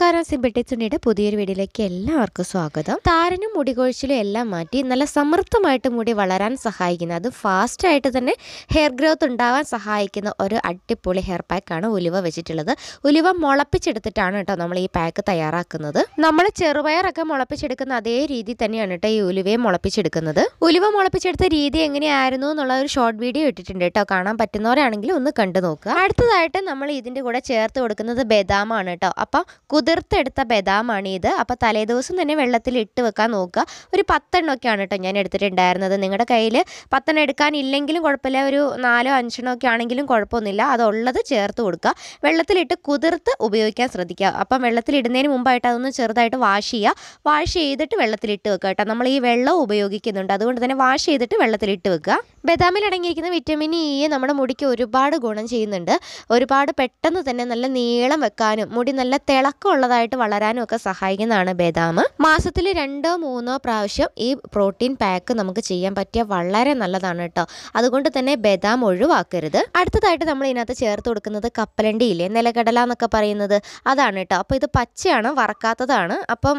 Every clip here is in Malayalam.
നമസ്കാരം സിബിട്ടിക് സുണിയുടെ പുതിയൊരു വീഡിയോയിലേക്ക് എല്ലാവർക്കും സ്വാഗതം താരനും മുടി എല്ലാം മാറ്റി നല്ല സമൃദ്ധമായിട്ട് മുടി വളരാൻ സഹായിക്കുന്ന അത് ഫാസ്റ്റായിട്ട് തന്നെ ഹെയർ ഗ്രോത്ത് ഉണ്ടാവാൻ സഹായിക്കുന്ന ഒരു അടിപൊളി ഹെയർ പാക്കാണ് ഉലുവ വെച്ചിട്ടുള്ളത് ഉലുവ മുളപ്പിച്ചെടുത്തിട്ടാണ് കേട്ടോ നമ്മൾ ഈ പാക്ക് തയ്യാറാക്കുന്നത് നമ്മൾ ചെറുപയറൊക്കെ മുളപ്പിച്ചെടുക്കുന്ന അതേ രീതി തന്നെയാണ് കേട്ടോ ഈ ഉലുവയെ മുളപ്പിച്ചെടുക്കുന്നത് ഉലുവ മുളപ്പിച്ചെടുത്ത രീതി എങ്ങനെയായിരുന്നു എന്നുള്ള ഒരു ഷോർട്ട് വീഡിയോ ഇട്ടിട്ടുണ്ട് കേട്ടോ കാണാൻ പറ്റുന്നവരാണെങ്കിലും ഒന്ന് കണ്ടു നോക്കുക അടുത്തതായിട്ട് നമ്മൾ ഇതിൻ്റെ കൂടെ ചേർത്ത് കൊടുക്കുന്നത് ബദാമാണ് കേട്ടോ അപ്പം കുതിർത്തെടുത്ത ബദാമാണ് ഇത് അപ്പോൾ തലേദിവസം തന്നെ വെള്ളത്തിൽ ഇട്ട് വെക്കാൻ നോക്കുക ഒരു പത്തെണ്ണമൊക്കെയാണ് കേട്ടോ ഞാൻ എടുത്തിട്ടുണ്ടായിരുന്നത് നിങ്ങളുടെ കയ്യിൽ പത്തെണ്ണം എടുക്കാനില്ലെങ്കിലും കുഴപ്പമില്ല ഒരു നാലോ അഞ്ചെണ്ണോ ഒക്കെ ആണെങ്കിലും കുഴപ്പമൊന്നുമില്ല അതുള്ളത് ചേർത്ത് കൊടുക്കുക വെള്ളത്തിലിട്ട് കുതിർത്ത് ഉപയോഗിക്കാൻ ശ്രദ്ധിക്കുക അപ്പം വെള്ളത്തിലിടുന്നതിന് മുമ്പായിട്ട് അതൊന്ന് ചെറുതായിട്ട് വാഷ് ചെയ്യുക വാഷ് ചെയ്തിട്ട് വെള്ളത്തിലിട്ട് വെക്കുക കേട്ടോ നമ്മൾ ഈ വെള്ളം ഉപയോഗിക്കുന്നുണ്ട് അതുകൊണ്ട് തന്നെ വാഷ് ചെയ്തിട്ട് വെള്ളത്തിലിട്ട് വെക്കുക ബദാമിൽ അടങ്ങിയിരിക്കുന്ന വിറ്റമിൻ ഇ നമ്മുടെ മുടിക്ക് ഒരുപാട് ഗുണം ചെയ്യുന്നുണ്ട് ഒരുപാട് പെട്ടെന്ന് തന്നെ നല്ല നീളം വെക്കാനും മുടി നല്ല തിളക്കം ഉള്ളതായിട്ട് വളരാനും ഒക്കെ സഹായിക്കുന്നതാണ് ബദാം മാസത്തിൽ രണ്ടോ മൂന്നോ പ്രാവശ്യം ഈ പ്രോട്ടീൻ പാക്ക് നമുക്ക് ചെയ്യാൻ പറ്റിയ വളരെ നല്ലതാണ് കേട്ടോ അതുകൊണ്ട് തന്നെ ബദാം ഒഴിവാക്കരുത് അടുത്തതായിട്ട് നമ്മൾ ഇതിനകത്ത് ചേർത്ത് കൊടുക്കുന്നത് കപ്പലണ്ടി ഇല്ലേ നിലക്കടല എന്നൊക്കെ പറയുന്നത് അതാണ് കേട്ടോ അപ്പോൾ ഇത് പച്ചയാണ് വറക്കാത്തതാണ് അപ്പം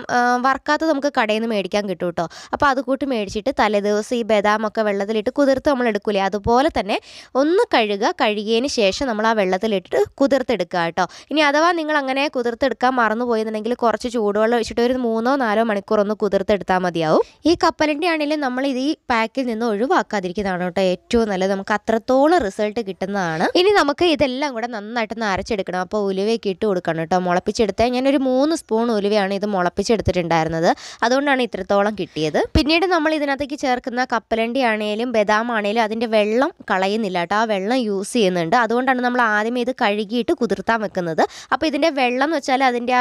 വറക്കാത്തത് നമുക്ക് കടയിൽ നിന്ന് മേടിക്കാൻ കിട്ടും കേട്ടോ അപ്പോൾ അത് കൂട്ടി മേടിച്ചിട്ട് തലേദിവസം ഈ ബദാമൊക്കെ വെള്ളത്തിലിട്ട് കുതിർത്ത് നമ്മൾ എടുക്കൂലേ അതുപോലെ തന്നെ ഒന്ന് കഴുകുക കഴുകിയതിന് ശേഷം നമ്മൾ ആ വെള്ളത്തിലിട്ട് കുതിർത്തെടുക്കുക കേട്ടോ ഇനി അഥവാ നിങ്ങൾ അങ്ങനെ കുതിർത്തെടുക്കാൻ മറന്നുപോയെന്നുണ്ടെങ്കിൽ കുറച്ച് ചൂടുവെള്ളം ഒഴിച്ചിട്ട് ഒരു മൂന്നോ നാലോ മണിക്കൂർ ഒന്ന് കുതിർത്തെടുത്താൽ മതിയാവും ഈ കപ്പലിൻ്റെ ആണെങ്കിലും നമ്മൾ ഇത് ഈ പാക്കിൽ നിന്ന് ഒഴിവാക്കാതിരിക്കുന്നതാണ് കേട്ടോ ഏറ്റവും നല്ലത് നമുക്ക് അത്രത്തോളം റിസൾട്ട് കിട്ടുന്നതാണ് ഇനി നമുക്ക് ഇതെല്ലാം കൂടെ നന്നായിട്ടൊന്ന് അരച്ചെടുക്കണം അപ്പോൾ ഉലുവയൊക്കെ ഇട്ട് കൊടുക്കണം കേട്ടോ ഞാൻ ഒരു മൂന്ന് സ്പൂൺ ഉലുവയാണ് ഇത് മുളപ്പിച്ചെടുത്തിട്ടുണ്ടായിരുന്നത് അതുകൊണ്ടാണ് ഇത്രത്തോളം കിട്ടിയത് പിന്നീട് നമ്മൾ ഇതിനകത്തേക്ക് ചേർക്കുന്ന കപ്പലണ്ടി ആണെങ്കിലും ബദാം അതിൻ്റെ വെള്ളം കളയുന്നില്ല കേട്ടോ ആ വെള്ളം യൂസ് ചെയ്യുന്നുണ്ട് അതുകൊണ്ടാണ് നമ്മൾ ആദ്യമേ ഇത് കഴുകിയിട്ട് കുതിർത്താൻ വെക്കുന്നത് അപ്പോൾ ഇതിൻ്റെ വെള്ളം എന്ന് വെച്ചാൽ അതിൻ്റെ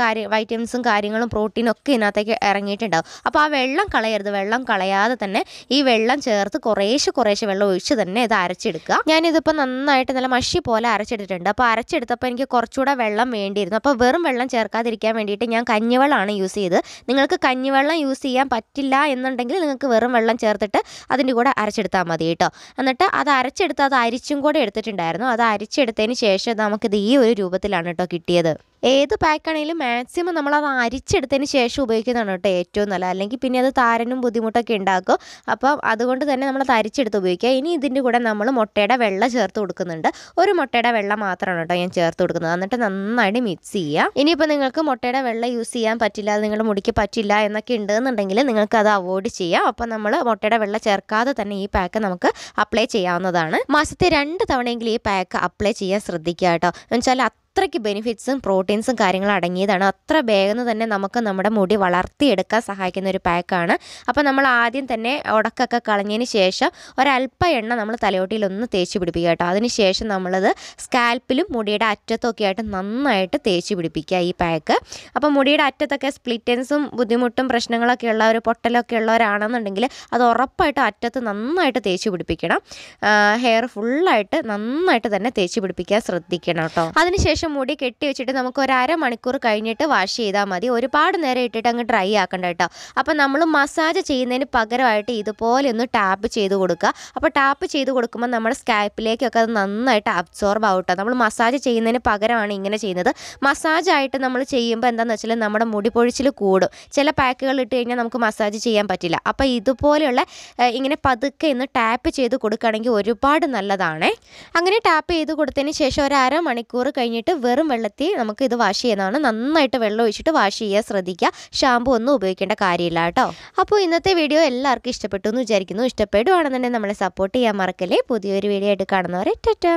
കാര്യ വൈറ്റമിൻസും കാര്യങ്ങളും പ്രോട്ടീനും ഒക്കെ ഇതിനകത്തേക്ക് ഇറങ്ങിയിട്ടുണ്ടാകും അപ്പോൾ ആ വെള്ളം കളയരുത് വെള്ളം കളയാതെ തന്നെ ഈ വെള്ളം ചേർത്ത് കുറേശ്ശെ കുറേശ്ശെ വെള്ളം ഒഴിച്ച് തന്നെ ഇത് അരച്ചെടുക്കുക ഞാനിതിപ്പോൾ നന്നായിട്ട് നല്ല മഷി പോലെ അരച്ചെടുത്തിട്ടുണ്ട് അപ്പോൾ അരച്ചെടുത്തപ്പോൾ എനിക്ക് കുറച്ചുകൂടെ വെള്ളം വേണ്ടിയിരുന്നു അപ്പോൾ വെറും വെള്ളം ചേർക്കാതിരിക്കാൻ വേണ്ടിയിട്ട് ഞാൻ കഞ്ഞിവെള്ളമാണ് യൂസ് ചെയ്ത് നിങ്ങൾക്ക് കഞ്ഞിവെള്ളം യൂസ് ചെയ്യാൻ പറ്റില്ല എന്നുണ്ടെങ്കിൽ നിങ്ങൾക്ക് വെറും വെള്ളം ചേർത്തിട്ട് അതിൻ്റെ കൂടെ അരച്ചെടുത്താൽ മതി കേട്ടോ എന്നിട്ട് അത് അരച്ചെടുത്ത് അത് അരിച്ചും കൂടെ എടുത്തിട്ടുണ്ടായിരുന്നു അത് അരിച്ചെടുത്തതിന് ശേഷം നമുക്കിത് ഈ ഒരു രൂപത്തിലാണ് കേട്ടോ കിട്ടിയത് ഏത് പാക്കാണെങ്കിലും മാക്സിമം നമ്മൾ അത് അരിച്ചെടുത്തതിന് ശേഷം ഉപയോഗിക്കുന്നതാണ് കേട്ടോ ഏറ്റവും നല്ലത് അല്ലെങ്കിൽ പിന്നെ അത് താരനും ബുദ്ധിമുട്ടൊക്കെ ഉണ്ടാക്കും അപ്പം അതുകൊണ്ട് തന്നെ നമ്മൾ അത് അരിച്ചെടുത്ത് ഉപയോഗിക്കുക ഇനി ഇതിൻ്റെ കൂടെ നമ്മൾ മുട്ടയുടെ വെള്ളം ചേർത്ത് കൊടുക്കുന്നുണ്ട് ഒരു മുട്ടയുടെ വെള്ളം മാത്രമാണ് കേട്ടോ ഞാൻ ചേർത്ത് കൊടുക്കുന്നത് എന്നിട്ട് നന്നായിട്ട് മിക്സ് ചെയ്യുക ഇനിയിപ്പോൾ നിങ്ങൾക്ക് മുട്ടയുടെ വെള്ളം യൂസ് ചെയ്യാൻ പറ്റില്ല അത് നിങ്ങളുടെ മുടിക്ക് പറ്റില്ല എന്നൊക്കെ ഉണ്ടെന്നുണ്ടെങ്കിൽ നിങ്ങൾക്ക് അത് അവോയ്ഡ് ചെയ്യാം അപ്പം നമ്മൾ മുട്ടയുടെ വെള്ളം ചേർക്കാതെ തന്നെ ഈ പാക്ക് നമുക്ക് അപ്ലൈ ചെയ്യാവുന്നതാണ് മാസത്തെ രണ്ട് തവണയെങ്കിലും ഈ പാക്ക് അപ്ലൈ ചെയ്യാൻ ശ്രദ്ധിക്കുക കേട്ടോ എന്ന് വെച്ചാൽ അത്രയ്ക്ക് ബെനിഫിറ്റ്സും പ്രോട്ടീൻസും കാര്യങ്ങളും അടങ്ങിയതാണ് അത്ര വേഗം തന്നെ നമുക്ക് നമ്മുടെ മുടി വളർത്തിയെടുക്കാൻ സഹായിക്കുന്ന ഒരു പാക്കാണ് അപ്പോൾ നമ്മൾ ആദ്യം തന്നെ ഉടക്കൊക്കെ കളഞ്ഞതിന് ശേഷം ഒരല്പ എണ്ണ നമ്മൾ തലയോട്ടിയിൽ ഒന്ന് തേച്ച് പിടിപ്പിക്കുക കേട്ടോ അതിനുശേഷം നമ്മളത് സ്കാൽപ്പിലും മുടിയുടെ അറ്റത്തൊക്കെ ആയിട്ട് നന്നായിട്ട് തേച്ച് പിടിപ്പിക്കുക ഈ പാക്ക് അപ്പോൾ മുടിയുടെ അറ്റത്തൊക്കെ സ്പ്ലിറ്റൻസും ബുദ്ധിമുട്ടും പ്രശ്നങ്ങളൊക്കെ ഉള്ളവർ പൊട്ടലൊക്കെ ഉള്ളവരാണെന്നുണ്ടെങ്കിൽ അത് ഉറപ്പായിട്ട് അറ്റത്ത് നന്നായിട്ട് തേച്ച് പിടിപ്പിക്കണം ഹെയർ ഫുള്ളായിട്ട് നന്നായിട്ട് തന്നെ തേച്ച് പിടിപ്പിക്കാൻ ശ്രദ്ധിക്കണം കേട്ടോ അതിനുശേഷം ശേഷം മുടി കെട്ടി വെച്ചിട്ട് നമുക്ക് ഒരു അരമണിക്കൂർ കഴിഞ്ഞിട്ട് വാഷ് ചെയ്താൽ മതി ഒരുപാട് നേരം ഇട്ടിട്ട് അങ്ങ് ഡ്രൈ ആക്കണ്ട കേട്ടോ അപ്പോൾ നമ്മൾ മസാജ് ചെയ്യുന്നതിന് പകരമായിട്ട് ഇതുപോലെ ഒന്ന് ടാപ്പ് ചെയ്ത് കൊടുക്കുക അപ്പോൾ ടാപ്പ് ചെയ്ത് കൊടുക്കുമ്പോൾ നമ്മുടെ സ്കാപ്പിലേക്കൊക്കെ അത് നന്നായിട്ട് അബ്സോർബ് ആവട്ടോ നമ്മൾ മസാജ് ചെയ്യുന്നതിന് പകരമാണ് ഇങ്ങനെ ചെയ്യുന്നത് മസാജ് ആയിട്ട് നമ്മൾ ചെയ്യുമ്പോൾ എന്താണെന്ന് വെച്ചാൽ നമ്മുടെ മുടി പൊഴിച്ചിൽ കൂടും ചില പാക്കുകൾ ഇട്ട് കഴിഞ്ഞാൽ നമുക്ക് മസാജ് ചെയ്യാൻ പറ്റില്ല അപ്പോൾ ഇതുപോലെയുള്ള ഇങ്ങനെ പതുക്കെ ഒന്ന് ടാപ്പ് ചെയ്ത് കൊടുക്കുകയാണെങ്കിൽ ഒരുപാട് നല്ലതാണേ അങ്ങനെ ടാപ്പ് ചെയ്ത് കൊടുത്തതിന് ശേഷം ഒരു അരമണിക്കൂർ കഴിഞ്ഞിട്ട് വെറും വെള്ളത്തിൽ നമുക്ക് ഇത് വാഷ് ചെയ്യുന്നതാണ് നന്നായിട്ട് വെള്ളം ഒഴിച്ചിട്ട് വാഷ് ചെയ്യാൻ ശ്രദ്ധിക്കുക ഷാമ്പു ഒന്നും ഉപയോഗിക്കേണ്ട കാര്യമില്ല കേട്ടോ അപ്പോൾ ഇന്നത്തെ വീഡിയോ എല്ലാവർക്കും ഇഷ്ടപ്പെട്ടു എന്ന് വിചാരിക്കുന്നു ഇഷ്ടപ്പെടുവാണെന്നുണ്ടെങ്കിൽ നമ്മളെ സപ്പോർട്ട് ചെയ്യാൻ മറക്കല്ലേ പുതിയൊരു വീഡിയോ ആയിട്ട് കാണുന്നവരെ ടാറ്റാ